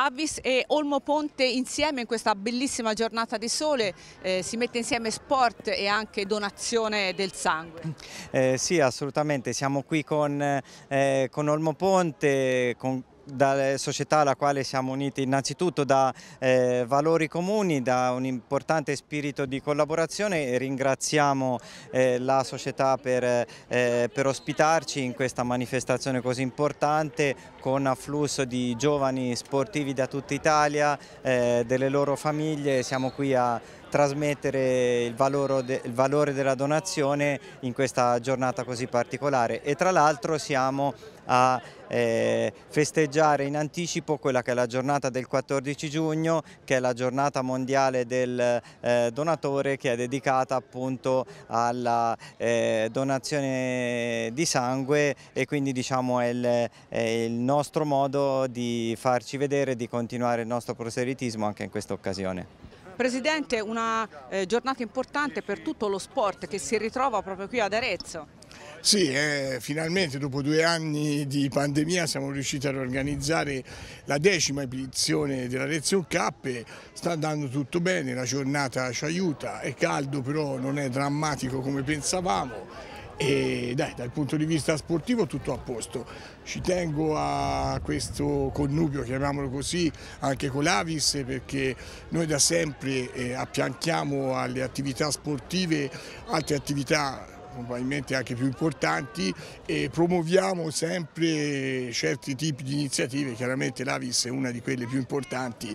Avis e Olmo Ponte insieme in questa bellissima giornata di sole, eh, si mette insieme sport e anche donazione del sangue. Eh, sì assolutamente, siamo qui con, eh, con Olmo Ponte, con dalla società alla quale siamo uniti innanzitutto da eh, valori comuni, da un importante spirito di collaborazione ringraziamo eh, la società per, eh, per, ospitarci in questa manifestazione così importante con afflusso di giovani sportivi da tutta Italia, eh, delle loro famiglie, siamo qui a trasmettere il valore, il valore, della donazione in questa giornata così particolare e tra l'altro siamo a eh, festeggiare in anticipo quella che è la giornata del 14 giugno che è la giornata mondiale del eh, donatore che è dedicata appunto alla eh, donazione di sangue e quindi diciamo è il, è il nostro modo di farci vedere, di continuare il nostro proselitismo anche in questa occasione. Presidente, una eh, giornata importante per tutto lo sport che si ritrova proprio qui ad Arezzo. Sì, eh, finalmente dopo due anni di pandemia siamo riusciti ad organizzare la decima edizione della Lezione Cup sta andando tutto bene, la giornata ci aiuta, è caldo però non è drammatico come pensavamo e dai, dal punto di vista sportivo tutto a posto. Ci tengo a questo connubio, chiamiamolo così, anche con l'Avis perché noi da sempre eh, appianchiamo alle attività sportive altre attività probabilmente anche più importanti e promuoviamo sempre certi tipi di iniziative, chiaramente l'Avis è una di quelle più importanti.